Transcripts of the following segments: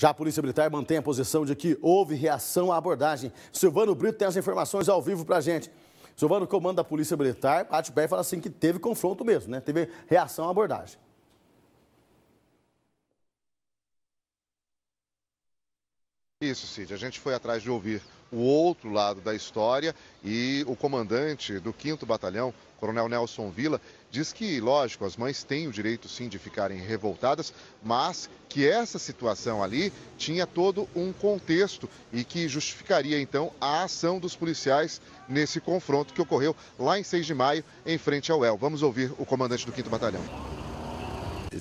Já a Polícia Militar mantém a posição de que houve reação à abordagem. Silvano Brito tem as informações ao vivo para a gente. Silvano comanda a Polícia Militar, bate o pé e fala assim que teve confronto mesmo, né? Teve reação à abordagem. Isso, Cid. A gente foi atrás de ouvir o outro lado da história e o comandante do 5 Batalhão, Coronel Nelson Vila, diz que, lógico, as mães têm o direito sim de ficarem revoltadas, mas que essa situação ali tinha todo um contexto e que justificaria então a ação dos policiais nesse confronto que ocorreu lá em 6 de maio, em frente ao El. Vamos ouvir o comandante do 5 Batalhão.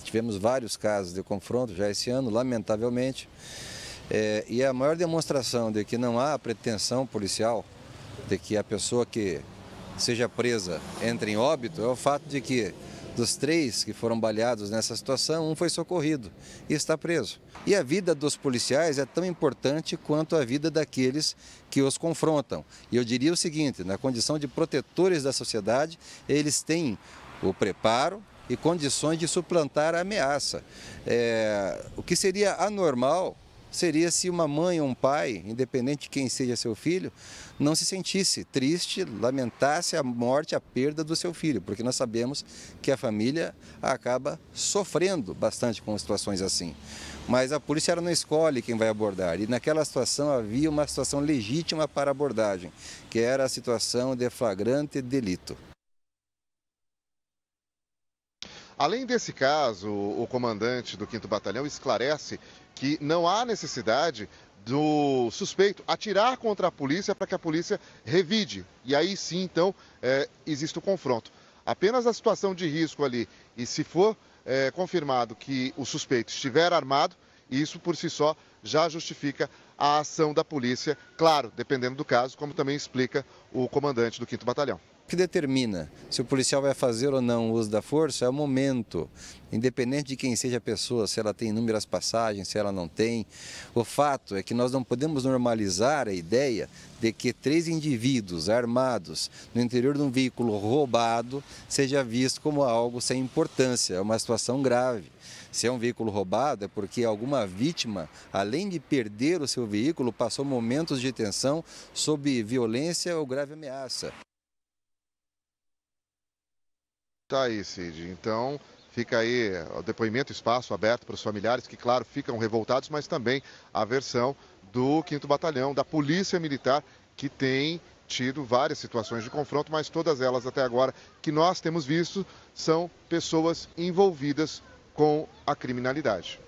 Tivemos vários casos de confronto já esse ano, lamentavelmente. É, e a maior demonstração de que não há pretensão policial, de que a pessoa que seja presa entre em óbito, é o fato de que dos três que foram baleados nessa situação, um foi socorrido e está preso. E a vida dos policiais é tão importante quanto a vida daqueles que os confrontam. E eu diria o seguinte: na condição de protetores da sociedade, eles têm o preparo, e condições de suplantar a ameaça. É, o que seria anormal seria se uma mãe ou um pai, independente de quem seja seu filho, não se sentisse triste, lamentasse a morte, a perda do seu filho, porque nós sabemos que a família acaba sofrendo bastante com situações assim. Mas a polícia não escolhe quem vai abordar, e naquela situação havia uma situação legítima para abordagem, que era a situação de flagrante delito. Além desse caso, o comandante do 5 Batalhão esclarece que não há necessidade do suspeito atirar contra a polícia para que a polícia revide. E aí sim, então, é, existe o confronto. Apenas a situação de risco ali, e se for é, confirmado que o suspeito estiver armado, isso por si só já justifica a ação da polícia, claro, dependendo do caso, como também explica o comandante do 5 Batalhão que determina se o policial vai fazer ou não o uso da força é o momento, independente de quem seja a pessoa, se ela tem inúmeras passagens, se ela não tem. O fato é que nós não podemos normalizar a ideia de que três indivíduos armados no interior de um veículo roubado seja visto como algo sem importância, é uma situação grave. Se é um veículo roubado, é porque alguma vítima, além de perder o seu veículo, passou momentos de tensão sob violência ou grave ameaça. Tá aí, Cid. Então, fica aí o depoimento, espaço aberto para os familiares, que, claro, ficam revoltados, mas também a versão do 5 Batalhão, da Polícia Militar, que tem tido várias situações de confronto, mas todas elas até agora que nós temos visto são pessoas envolvidas com a criminalidade.